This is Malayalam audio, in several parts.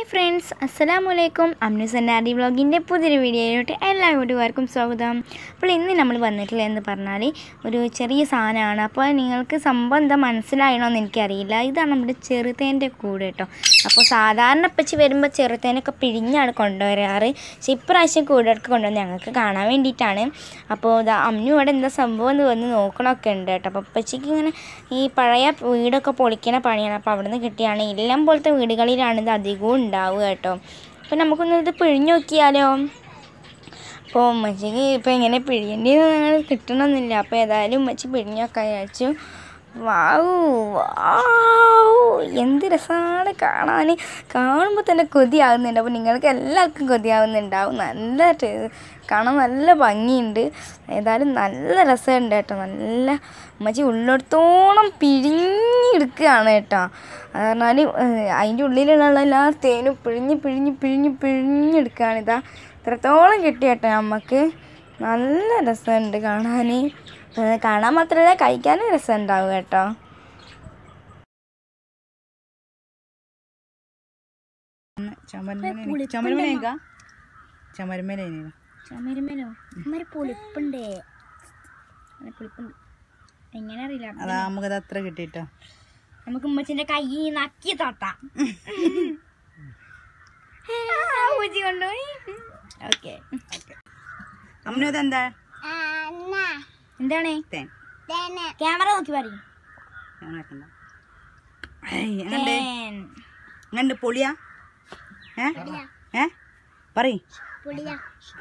ഹായ് ഫ്രണ്ട്സ് അസ്സലാമു വലൈക്കും അമ്നൂസ് അന്നാദി വ്ളോഗിൻ്റെ പുതിയൊരു വീഡിയോയിലോട്ട് എല്ലാ വീട്ടുകാർക്കും സ്വാഗതം അപ്പോൾ ഇന്ന് നമ്മൾ വന്നിട്ടില്ല എന്ന് പറഞ്ഞാൽ ഒരു ചെറിയ സാധനമാണ് അപ്പോൾ നിങ്ങൾക്ക് സംബന്ധം മനസ്സിലായണോ എന്ന് എനിക്കറിയില്ല ഇതാണ് നമ്മുടെ ചെറുതേൻ്റെ കൂട് കേട്ടോ അപ്പോൾ സാധാരണ പച്ചി വരുമ്പോൾ ചെറുതേനൊക്കെ പിഴിഞ്ഞാണ് കൊണ്ടുവരാറ് പക്ഷേ ഇപ്രാവശ്യം കൂടൊക്കെ കൊണ്ടുവന്ന് ഞങ്ങൾക്ക് കാണാൻ വേണ്ടിയിട്ടാണ് അപ്പോൾ ഇതാ അമ്മു ഇവിടെ എന്താ സംഭവം എന്ന് വന്ന് നോക്കണമൊക്കെ ഉണ്ട് കേട്ടോ അപ്പോൾ പച്ചയ്ക്ക് ഇങ്ങനെ ഈ പഴയ വീടൊക്കെ പൊളിക്കണ പണിയാണ് അപ്പോൾ അവിടെ നിന്ന് കിട്ടിയാണ് എല്ലാം പോലത്തെ വീടുകളിലാണ് ഇത് അധികവും ഉണ്ടാവുക കേട്ടോ അപ്പോൾ നമുക്കൊന്നിത് പിഴിഞ്ഞു നോക്കിയാലോ അപ്പോൾ ഉമ്മച്ചിക്ക് ഇപ്പോൾ ഇങ്ങനെ പിഴിയേണ്ടി നിങ്ങൾ കിട്ടണമെന്നില്ല അപ്പോൾ ഏതായാലും ഉമ്മച്ചി പിഴിഞ്ഞു നോക്കാൻ വിചാരിച്ചു വാവു വാവു എന്ത് രസമാണ് കാണാൻ കാണുമ്പോൾ തന്നെ കൊതിയാവുന്നുണ്ട് അപ്പോൾ നിങ്ങൾക്ക് എല്ലാവർക്കും കൊതിയാവുന്നുണ്ടാവും നല്ല കാണാൻ നല്ല ഭംഗിയുണ്ട് ഏതായാലും നല്ല രസമുണ്ട് കേട്ടോ നല്ല മച്ചി ഉള്ളിടത്തോളം പിഴിഞ്ഞെടുക്കുകയാണ് കേട്ടോ അത് പറഞ്ഞാൽ അതിൻ്റെ ഉള്ളിലുള്ള എല്ലാ തേനും പിഴിഞ്ഞ് പിഴിഞ്ഞ് പിഴിഞ്ഞ് പിഴിഞ്ഞെടുക്കുകയാണ് ഇതാ ഇത്രത്തോളം കിട്ടിയട്ടെ നമുക്ക് നല്ല രസമുണ്ട് കാണാൻ കാണാൻ മാത്രമല്ല കഴിക്കാനും രസമുണ്ടാവും കേട്ടോ എങ്ങനെ അറിയില്ല അതാ നമുക്കത് അത്ര കിട്ടിട്ടോ നമുക്ക് ഉമ്മച്ചിന്റെ കൈ നക്കി തട്ടാം എന്താണ് ക്യാമറ നോക്കി പറയും പൊളിയാ ഏ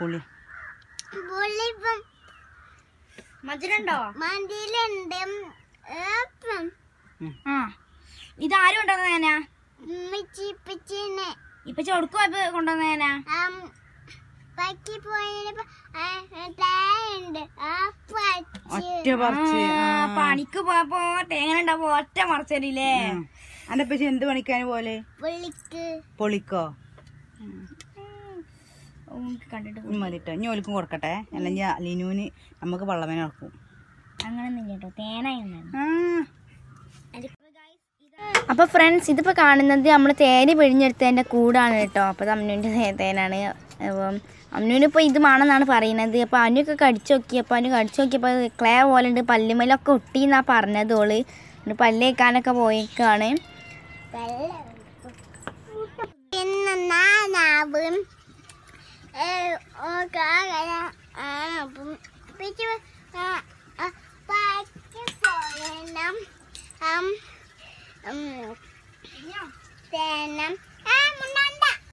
പൊളി മധുരണ്ടോ മന്തിയിലുണ്ട് ആ ഇത് ആരും കൊണ്ടുവന്നേനാ ഇപ്പൊ ചൊടുക്ക് വായ്പ കൊണ്ടുവന്നേനാ പണിക്ക് പോയപ്പോ തേങ്ങ ഉണ്ടാവോ ഒറ്റ മറച്ചരില്ലേ അന്റെ പക്ഷെ എന്ത് പണിക്കാന് പോലെ പൊളിക്കോ മതിട്ടോ ഇനി ഓലിക്കും കൊടുക്കട്ടെ അല്ലെങ്കിൽ ലിനുവിന് നമുക്ക് വള്ളമേനെ ഇറക്കും അങ്ങനെ തേന അപ്പോൾ ഫ്രണ്ട്സ് ഇതിപ്പോ കാണുന്നത് നമ്മൾ തേന് പിഴിഞ്ഞെടുത്തതിന്റെ കൂടാണ് കേട്ടോ അപ്പോൾ അമ്മുവിന്റെ തേനാണ് അപ്പം അമ്നുവിനിപ്പോൾ ഇത് മാണെന്നാണ് പറയുന്നത് അപ്പോൾ അനുവൊക്കെ കടിച്ചു നോക്കി അപ്പോൾ അനു കടിച്ചു നോക്കിയപ്പോ ക്ലേ പോലെ ഉണ്ട് പല്ലുമലൊക്കെ ഒട്ടി എന്നാ പറഞ്ഞത് ഓള് പല്ലേക്കാനൊക്കെ പോയേക്കാണ് പിന്നെ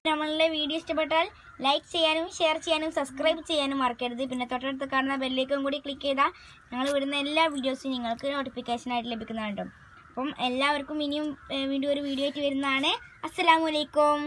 നമ്മളുടെ വീഡിയോ ഇഷ്ടപ്പെട്ടാൽ ലൈക്ക് ചെയ്യാനും ഷെയർ ചെയ്യാനും സബ്സ്ക്രൈബ് ചെയ്യാനും മറക്കരുത് പിന്നെ തൊട്ടടുത്ത് കാണുന്ന ബെല്ലേക്കും കൂടി ക്ലിക്ക് ചെയ്താൽ ഞങ്ങൾ വിടുന്ന എല്ലാ വീഡിയോസും നിങ്ങൾക്ക് നോട്ടിഫിക്കേഷൻ ആയിട്ട് ലഭിക്കുന്നതാണ് അപ്പം എല്ലാവർക്കും ഇനിയും വീണ്ടും ഒരു വീഡിയോ ആയിട്ട് വരുന്നതാണ് അസ്സാം വലൈക്കും